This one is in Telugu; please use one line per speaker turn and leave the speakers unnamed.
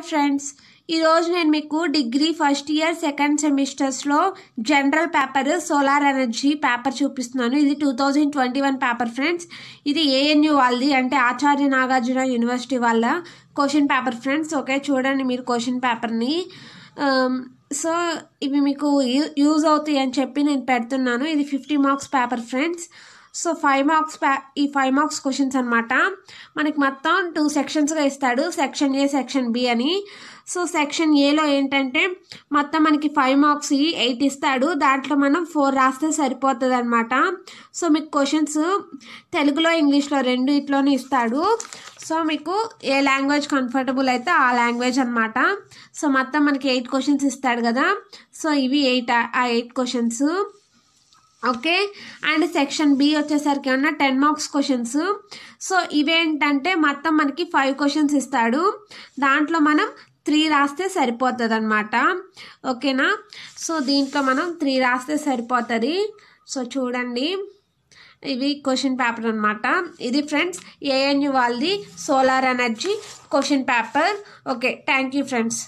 హాయ్ ఫ్రెండ్స్ ఈరోజు నేను మీకు డిగ్రీ ఫస్ట్ ఇయర్ సెకండ్ సెమిస్టర్స్లో general paper solar energy paper చూపిస్తున్నాను ఇది two thousand twenty one paper friends ఇది ఏఎన్యు వాళ్ళది అంటే ఆచార్య నాగార్జున యూనివర్సిటీ వాళ్ళ క్వశ్చన్ పేపర్ ఫ్రెండ్స్ ఓకే చూడండి మీరు క్వశ్చన్ పేపర్ని సో ఇవి మీకు యూ యూజ్ అవుతాయి అని చెప్పి నేను పెడుతున్నాను ఇది fifty marks paper friends so five marks ప్యా ఈ ఫైవ్ మార్క్స్ క్వశ్చన్స్ అనమాట మనకి మొత్తం టూ సెక్షన్స్గా ఇస్తాడు సెక్షన్ ఏ సెక్షన్ బి అని సో సెక్షన్ ఏలో ఏంటంటే మొత్తం మనకి ఫైవ్ మార్క్స్ ఎయిట్ ఇస్తాడు దాంట్లో మనం ఫోర్ రాస్తే సరిపోతుంది అనమాట సో మీకు క్వశ్చన్స్ తెలుగులో ఇంగ్లీష్లో రెండు ఇట్లోనే ఇస్తాడు సో మీకు ఏ లాంగ్వేజ్ కంఫర్టబుల్ అయితే ఆ లాంగ్వేజ్ అనమాట సో మొత్తం మనకి ఎయిట్ క్వశ్చన్స్ ఇస్తాడు కదా సో ఇవి ఎయిట్ ఆ eight questions okay and section B వచ్చేసరికి ఉన్న టెన్ మార్క్స్ క్వశ్చన్స్ సో ఇవేంటంటే మొత్తం మనకి ఫైవ్ క్వశ్చన్స్ ఇస్తాడు దాంట్లో మనం త్రీ రాస్తే సరిపోతుంది అనమాట ఓకేనా సో దీంట్లో మనం త్రీ రాస్తే సరిపోతుంది సో చూడండి ఇవి క్వశ్చన్ పేపర్ అనమాట ఇది ఫ్రెండ్స్ ఏఎన్యు వాళ్ళది solar energy question paper okay thank you friends